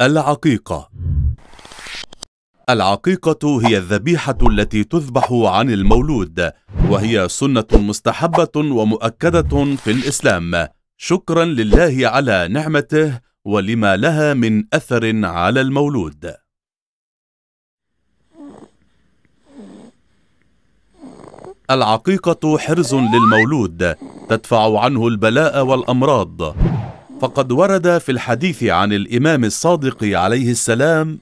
العقيقة العقيقة هي الذبيحة التي تذبح عن المولود وهي سنة مستحبة ومؤكدة في الإسلام شكرا لله على نعمته ولما لها من أثر على المولود العقيقة حرز للمولود تدفع عنه البلاء والأمراض فقد ورد في الحديث عن الإمام الصادق عليه السلام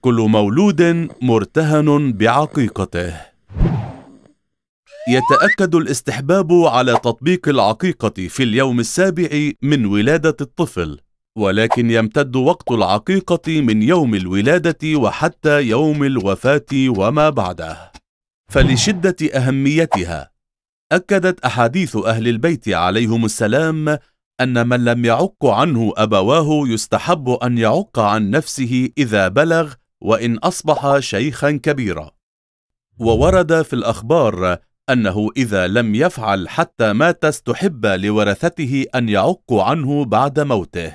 كل مولود مرتهن بعقيقته يتأكد الاستحباب على تطبيق العقيقة في اليوم السابع من ولادة الطفل ولكن يمتد وقت العقيقة من يوم الولادة وحتى يوم الوفاة وما بعده فلشدة أهميتها أكدت أحاديث أهل البيت عليهم السلام أن من لم يعق عنه أبواه يستحب أن يعق عن نفسه إذا بلغ وإن أصبح شيخا كبيرا وورد في الأخبار أنه إذا لم يفعل حتى مات استحب لورثته أن يعق عنه بعد موته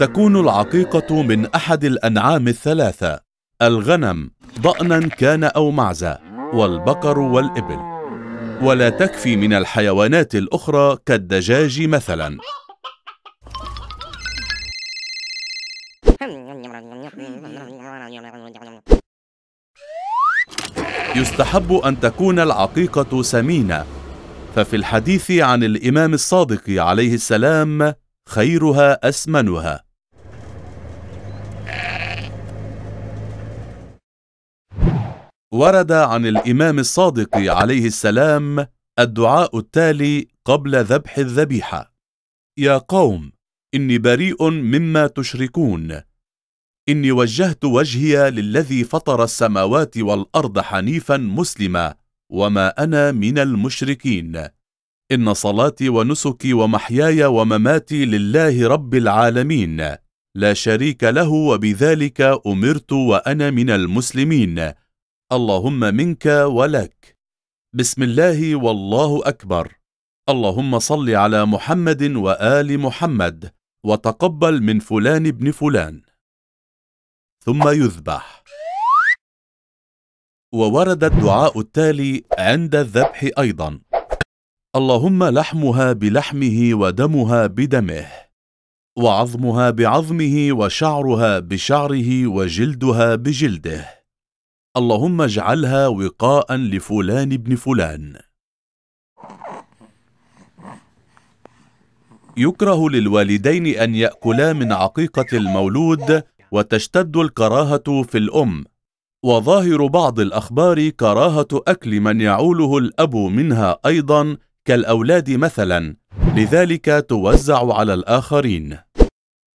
تكون العقيقة من أحد الأنعام الثلاثة الغنم ضأنا كان أو معزة والبقر والإبل ولا تكفي من الحيوانات الأخرى كالدجاج مثلا يستحب أن تكون العقيقة سمينة ففي الحديث عن الإمام الصادق عليه السلام خيرها أسمنها ورد عن الإمام الصادق عليه السلام الدعاء التالي قبل ذبح الذبيحة يا قوم إني بريء مما تشركون إني وجهت وجهي للذي فطر السماوات والأرض حنيفا مسلما وما أنا من المشركين إن صلاتي ونسكي ومحياي ومماتي لله رب العالمين لا شريك له وبذلك أمرت وأنا من المسلمين اللهم منك ولك بسم الله والله أكبر اللهم صل على محمد وآل محمد وتقبل من فلان ابن فلان ثم يذبح وورد الدعاء التالي عند الذبح أيضا اللهم لحمها بلحمه ودمها بدمه وعظمها بعظمه وشعرها بشعره وجلدها بجلده اللهم اجعلها وقاء لفلان ابن فلان يكره للوالدين أن يأكلا من عقيقة المولود وتشتد الكراهة في الأم وظاهر بعض الأخبار كراهة أكل من يعوله الأب منها أيضا كالأولاد مثلا لذلك توزع على الآخرين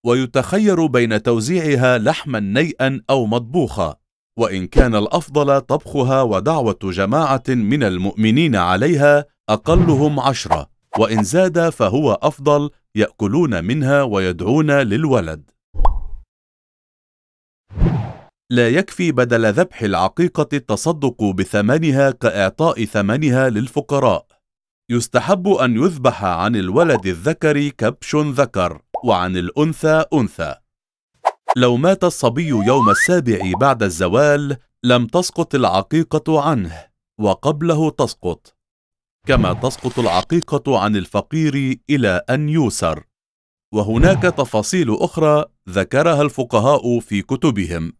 ويتخير بين توزيعها لحما نيئا أو مطبوخا وإن كان الأفضل طبخها ودعوة جماعة من المؤمنين عليها أقلهم عشرة وإن زاد فهو أفضل يأكلون منها ويدعون للولد لا يكفي بدل ذبح العقيقة التصدق بثمنها كإعطاء ثمنها للفقراء يستحب أن يذبح عن الولد الذكر كبش ذكر وعن الأنثى أنثى لو مات الصبي يوم السابع بعد الزوال لم تسقط العقيقة عنه وقبله تسقط كما تسقط العقيقة عن الفقير إلى أن يوسر وهناك تفاصيل أخرى ذكرها الفقهاء في كتبهم